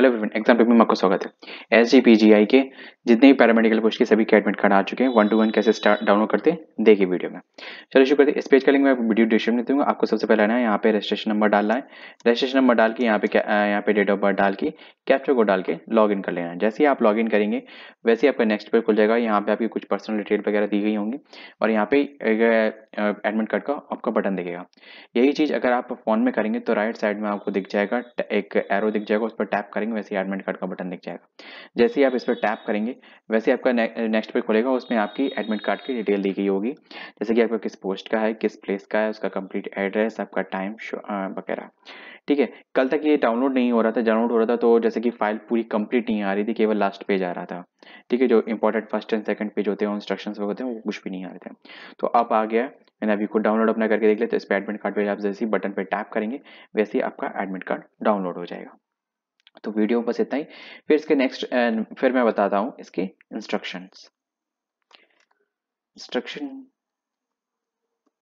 hello everyone exam tape में आपका स्वागत है एस के जितने भी पैरामेडिकल कोर्स के सभी के एडमिट कार्ड आ चुके हैं वन टू वन कैसे डाउनलोड करते हैं देखिए वीडियो में चलो शुरू करते हैं इस पेज का लिंक मैं वीडियो डिस्क्रिप्शन में दूंगा आपको सबसे पहले आना है यहाँ पे रजिस्ट्रेशन नंबर डालना है रजिस्ट्रेशन नंबर डाल के यहाँ पे यहाँ पे डेट ऑफ बर्थ डाल के कैप्चर को डाल के लॉग इन कर लेना है जैसे ही आप लॉग इन करेंगे वैसे ही आपका नेक्स्ट पेज खुल जाएगा यहाँ पे आपकी कुछ पर्सनल डिटेल वगैरह दी गई होंगी और यहाँ पे एडमिट कार्ड का आपका बटन दिखेगा यही चीज़ अगर आप फोन में करेंगे तो राइट साइड में आपको दिख जाएगा एक एरो दिख जाएगा उस पर टैप करेंगे करेंगे वैसे ही एडमिट कार्ड का बटन दिख जाएगा जैसे ही आप इस पर टैप करेंगे वैसे आपका ने, नेक्स्ट पे खुलेगा उसमें आपकी एडमिट कार्ड की डिटेल दी गई होगी जैसे कि आपका किस पोस्ट का है किस प्लेस का है उसका कंप्लीट एड्रेस आपका टाइम वगैरह ठीक है कल तक ये डाउनलोड नहीं हो रहा था डाउनलोड हो रहा था तो जैसे कि फाइल पूरी कंप्लीट नहीं आ रही थी केवल लास्ट पेज आ रहा था ठीक है जो important first and second page होते हैं इंस्ट्रक्शंस वगैरह होते हैं वो कुछ भी नहीं आ रहे थे तो अब आ गया मैंने अभी खुद डाउनलोड अपना करके देख लिया तो इस पर एडमिट कार्ड पर आप जैसे बटन पर टैप करेंगे वैसे ही आपका एडमिट कार्ड डाउनलोड हो जाएगा तो वीडियो बस इतना ही फिर इसके नेक्स्ट फिर मैं बताता हूँ इसके इंस्ट्रक्शन इंस्ट्रक्शन